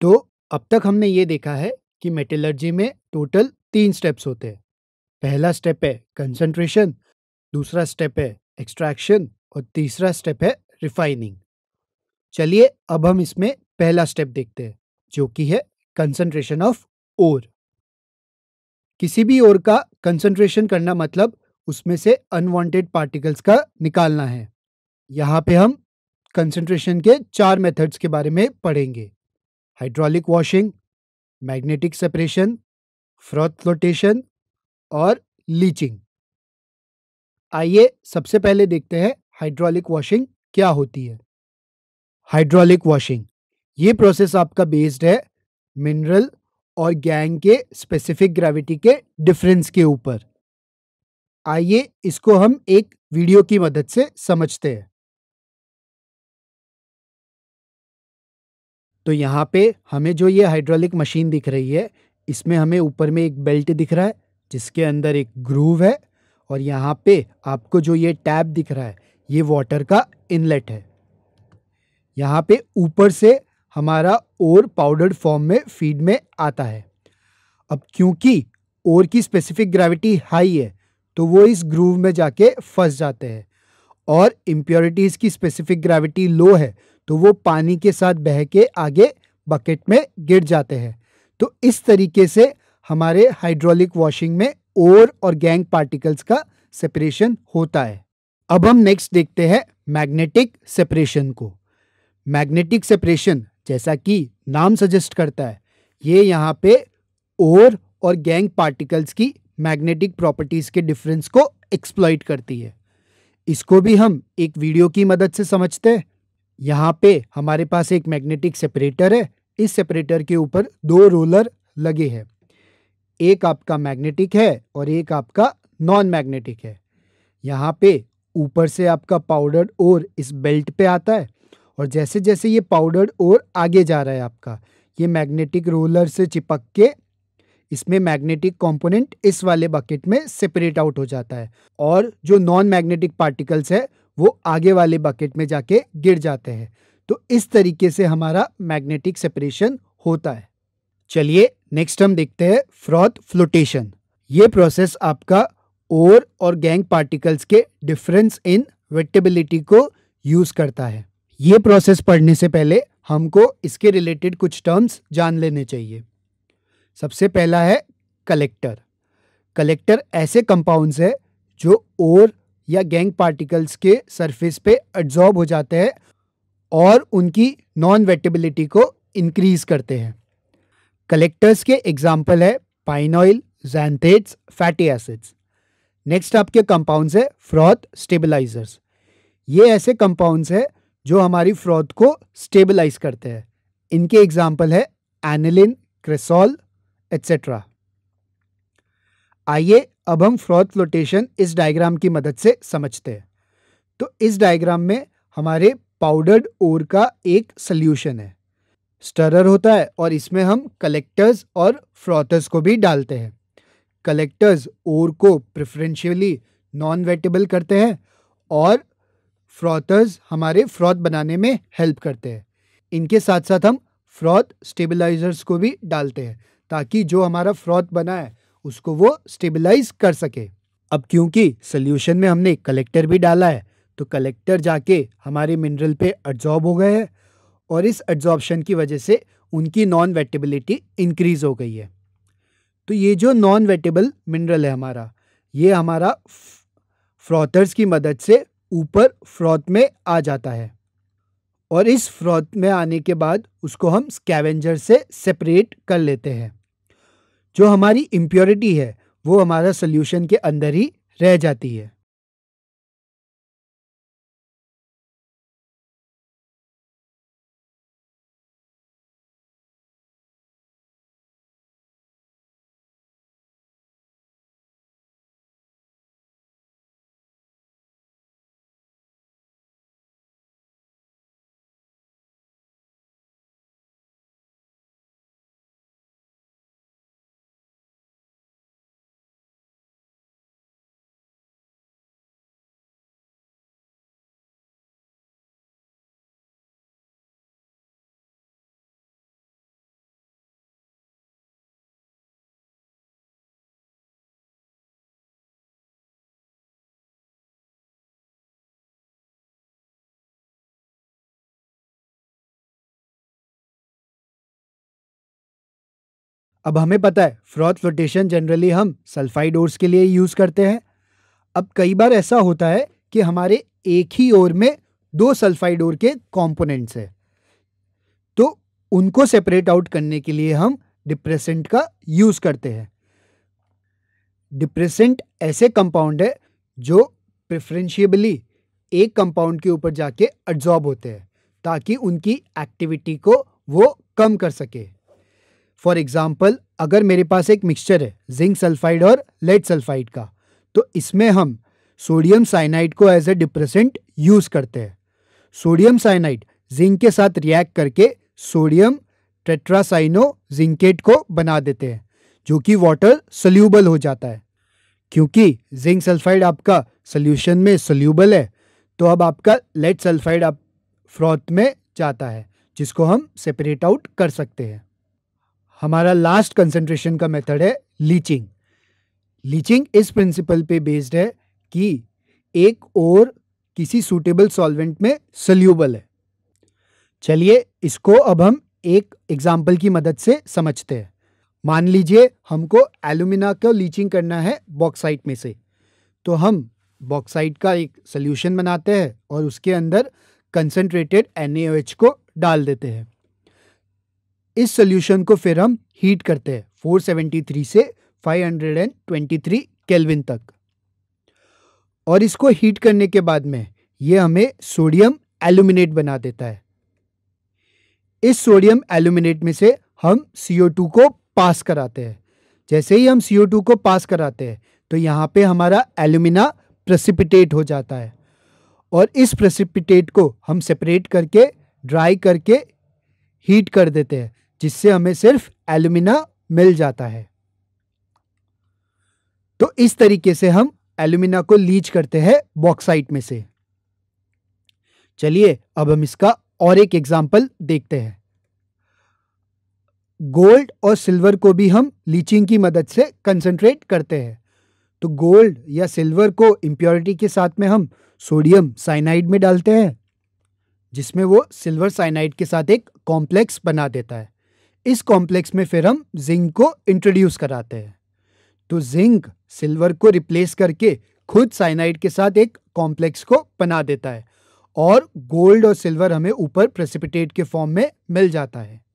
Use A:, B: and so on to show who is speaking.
A: तो अब तक हमने ये देखा है कि मेटेलर्जी में टोटल तीन स्टेप्स होते हैं पहला स्टेप है कंसंट्रेशन दूसरा स्टेप है एक्सट्रैक्शन और तीसरा स्टेप है रिफाइनिंग चलिए अब हम इसमें पहला स्टेप देखते हैं जो कि है कंसंट्रेशन ऑफ ओर किसी भी ओर का कंसंट्रेशन करना मतलब उसमें से अनवांटेड पार्टिकल्स का निकालना है यहाँ पे हम कंसंट्रेशन के चार मेथड्स के बारे में पढ़ेंगे hydraulic washing magnetic separation froth flotation और लीचिंग आइए सबसे पहले देखते हैं हाइड्रोलिक वॉशिंग क्या होती है हाइड्रोलिक वॉशिंग ये प्रोसेस आपका बेस्ड है मिनरल और गैंग के स्पेसिफिक ग्रेविटी के डिफरेंस के ऊपर आइए इसको हम एक वीडियो की मदद से समझते हैं तो यहाँ पे हमें जो ये हाइड्रोलिक मशीन दिख रही है इसमें हमें ऊपर में एक बेल्ट दिख रहा है जिसके अंदर एक ग्रूव है और यहाँ पे आपको जो ये टैब दिख रहा है ये वाटर का इनलेट है यहाँ पे ऊपर से हमारा ओर पाउडर्ड फॉर्म में फीड में आता है अब क्योंकि ओर की स्पेसिफिक ग्रेविटी हाई है तो वो इस ग्रूव में जाके फंस जाते हैं और इम्प्योरिटीज की स्पेसिफिक ग्रेविटी लो है तो वो पानी के साथ बह के आगे बकेट में गिर जाते हैं तो इस तरीके से हमारे हाइड्रोलिक वॉशिंग में ओर और गैंग पार्टिकल्स का सेपरेशन होता है अब हम नेक्स्ट देखते हैं मैग्नेटिक सेपरेशन को मैग्नेटिक सेपरेशन जैसा कि नाम सजेस्ट करता है ये यहाँ पे ओर और गैंग पार्टिकल्स की मैग्नेटिक प्रॉपर्टीज़ के डिफरेंस को एक्सप्लॉइट करती है इसको भी हम एक वीडियो की मदद से समझते हैं यहाँ पे हमारे पास एक मैग्नेटिक सेपरेटर है इस सेपरेटर के ऊपर दो रोलर लगे हैं एक आपका मैग्नेटिक है और एक आपका नॉन मैग्नेटिक है यहाँ पे ऊपर से आपका पाउडर और इस बेल्ट पे आता है और जैसे जैसे ये पाउडर और आगे जा रहा है आपका ये मैग्नेटिक रोलर से चिपक के इसमें मैग्नेटिक कंपोनेंट इस वाले बकेट में सेपरेट आउट हो जाता है और जो नॉन मैग्नेटिक पार्टिकल्स है वो आगे वाले बकेट में जाके गिर जाते हैं तो इस तरीके से हमारा मैग्नेटिक सेपरेशन होता है चलिए नेक्स्ट हम देखते हैं फ्रॉथ फ्लोटेशन ये प्रोसेस आपका ओर और गैंग पार्टिकल्स के डिफरेंस इन वेटेबिलिटी को यूज करता है ये प्रोसेस पढ़ने से पहले हमको इसके रिलेटेड कुछ टर्म्स जान लेने चाहिए सबसे पहला है कलेक्टर कलेक्टर ऐसे कंपाउंड्स है जो ओर या गैंग पार्टिकल्स के सरफेस पे एड्जॉर्ब हो जाते हैं और उनकी नॉन वेटेबिलिटी को इंक्रीज करते हैं कलेक्टर्स के एग्जाम्पल है pine oil xanthates fatty acids next आपके कंपाउंड्स है फ्रॉथ स्टेबलाइजर्स ये ऐसे कंपाउंड्स हैं जो हमारी फ्रॉथ को स्टेबलाइज करते हैं इनके एग्जाम्पल है एनिलिन क्रेसॉल एट्सेट्रा आइए अब हम फ्रॉथ फ्लोटेशन इस डायग्राम की मदद से समझते हैं तो इस डायग्राम में हमारे पाउडर्ड ओर का एक सल्यूशन है स्टरर होता है और इसमें हम कलेक्टर्स और फ्रॉथर्स को भी डालते हैं कलेक्टर्स ओर को प्रेफरेंशियली नॉन वेटेबल करते हैं और फ्रॉथर्स हमारे फ्रॉथ बनाने में हेल्प करते हैं इनके साथ साथ हम फ्रॉथ स्टेबलाइजर्स को भी डालते हैं ताकि जो हमारा फ्रॉथ बना है उसको वो स्टेबलाइज कर सके अब क्योंकि सोल्यूशन में हमने कलेक्टर भी डाला है तो कलेक्टर जाके हमारे मिनरल पे एड्जॉर्ब हो गए हैं और इस एड्जॉर्बशन की वजह से उनकी नॉन वेटेबिलिटी इंक्रीज हो गई है तो ये जो नॉन वेटेबल मिनरल है हमारा ये हमारा फ्रॉथर्स की मदद से ऊपर फ्रॉथ में आ जाता है और इस फ्रॉथ में आने के बाद उसको हम स्कैवेंजर से सेपरेट कर लेते हैं जो हमारी इम्प्योरिटी है वो हमारा सोल्यूशन के अंदर ही रह जाती है अब हमें पता है फ्रॉथ फ्लोटेशन जनरली हम सल्फाइड ओर्स के लिए यूज़ करते हैं अब कई बार ऐसा होता है कि हमारे एक ही ओर में दो सल्फाइड ओर के कॉम्पोनेंट्स हैं तो उनको सेपरेट आउट करने के लिए हम डिप्रेसेंट का यूज़ करते हैं डिप्रेसेंट ऐसे कंपाउंड है जो प्रिफ्रेंशियबली एक कंपाउंड के ऊपर जाके एब्जॉर्ब होते हैं ताकि उनकी एक्टिविटी को वो कम कर सके फॉर एग्जाम्पल अगर मेरे पास एक मिक्सचर है जिंक सल्फाइड और लेड सल्फाइड का तो इसमें हम सोडियम साइनाइड को एज ए डिप्रेसेंट यूज करते हैं सोडियम साइनाइड जिंक के साथ रिएक्ट करके सोडियम टेट्रासाइनो जिंकेट को बना देते हैं जो कि वाटर सल्यूबल हो जाता है क्योंकि जिंक सल्फाइड आपका सल्यूशन में सल्यूबल है तो अब आपका लेड सल्फाइड आप फ्रॉथ में जाता है जिसको हम सेपरेट आउट कर सकते हैं हमारा लास्ट कंसंट्रेशन का मेथड है लीचिंग लीचिंग इस प्रिंसिपल पे बेस्ड है कि एक और किसी सूटेबल सॉल्वेंट में सल्यूबल है चलिए इसको अब हम एक एग्जाम्पल की मदद से समझते हैं मान लीजिए हमको एलुमिना का लीचिंग करना है बॉक्साइट में से तो हम बॉक्साइट का एक सल्यूशन बनाते हैं और उसके अंदर कंसनट्रेटेड एन को डाल देते हैं इस सोल्यूशन को फिर हम हीट करते हैं 473 से 523 केल्विन तक और इसको हीट करने के बाद में ये हमें सोडियम एल्यूमिनेट बना देता है इस सोडियम एल्यूमिनेट में से हम CO2 को पास कराते हैं जैसे ही हम CO2 को पास कराते हैं तो यहाँ पे हमारा एल्यूमिना प्रसिपिटेट हो जाता है और इस प्रसिपिटेट को हम सेपरेट करके ड्राई करके हीट कर देते हैं जिससे हमें सिर्फ एल्यूमिना मिल जाता है तो इस तरीके से हम एल्यूमिना को लीच करते हैं बॉक्साइट में से चलिए अब हम इसका और एक एग्जाम्पल देखते हैं गोल्ड और सिल्वर को भी हम लीचिंग की मदद से कंसंट्रेट करते हैं तो गोल्ड या सिल्वर को इम्प्योरिटी के साथ में हम सोडियम साइनाइड में डालते हैं जिसमें वो सिल्वर साइनाइड के साथ एक कॉम्प्लेक्स बना देता है इस कॉम्प्लेक्स में फिर हम जिंक को इंट्रोड्यूस कराते हैं तो जिंक सिल्वर को रिप्लेस करके खुद साइनाइड के साथ एक कॉम्प्लेक्स को बना देता है और गोल्ड और सिल्वर हमें ऊपर प्रेसिपिटेट के फॉर्म में मिल जाता है